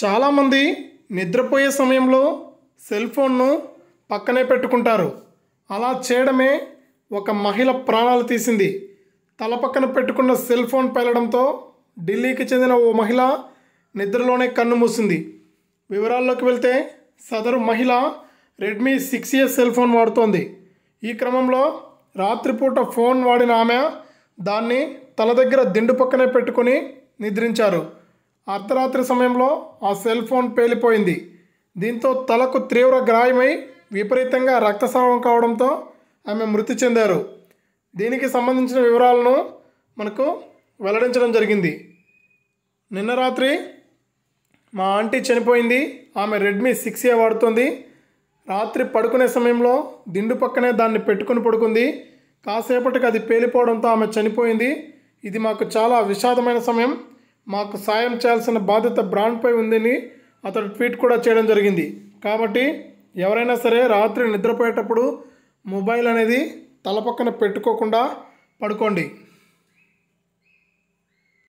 చాలామంది నిద్రపోయే సమయంలో సెల్ ఫోన్ను పక్కనే పెట్టుకుంటారు అలా చేయడమే ఒక మహిళ ప్రాణాలు తీసింది తల పక్కన పెట్టుకున్న సెల్ ఫోన్ పేలడంతో ఢిల్లీకి చెందిన ఓ మహిళ నిద్రలోనే కన్ను మూసింది వివరాల్లోకి వెళ్తే సదరు మహిళ రెడ్మీ సిక్స్ ఇయర్ సెల్ ఫోన్ వాడుతోంది ఈ క్రమంలో రాత్రిపూట ఫోన్ వాడిన ఆమె దాన్ని తల దగ్గర దిండు పక్కనే పెట్టుకుని నిద్రించారు అర్ధరాత్రి సమయంలో ఆ సెల్ ఫోన్ పేలిపోయింది దీంతో తలకు తీవ్ర గాయమై విపరీతంగా రక్తస్రావం కావడంతో ఆమె మృతి చెందారు దీనికి సంబంధించిన వివరాలను మనకు వెల్లడించడం జరిగింది నిన్న రాత్రి మా ఆంటీ చనిపోయింది ఆమె రెడ్మీ సిక్స్ ఏ వాడుతుంది రాత్రి పడుకునే సమయంలో దిండు పక్కనే దాన్ని పెట్టుకుని పడుకుంది కాసేపటికి అది పేలిపోవడంతో ఆమె చనిపోయింది ఇది మాకు చాలా విషాదమైన సమయం మాకు సాయం చేయాల్సిన బాధ్యత బ్రాండ్పై ఉందని అతడు ట్వీట్ కూడా చేయడం జరిగింది కాబట్టి ఎవరైనా సరే రాత్రి నిద్రపోయేటప్పుడు మొబైల్ అనేది తల పక్కన పెట్టుకోకుండా పడుకోండి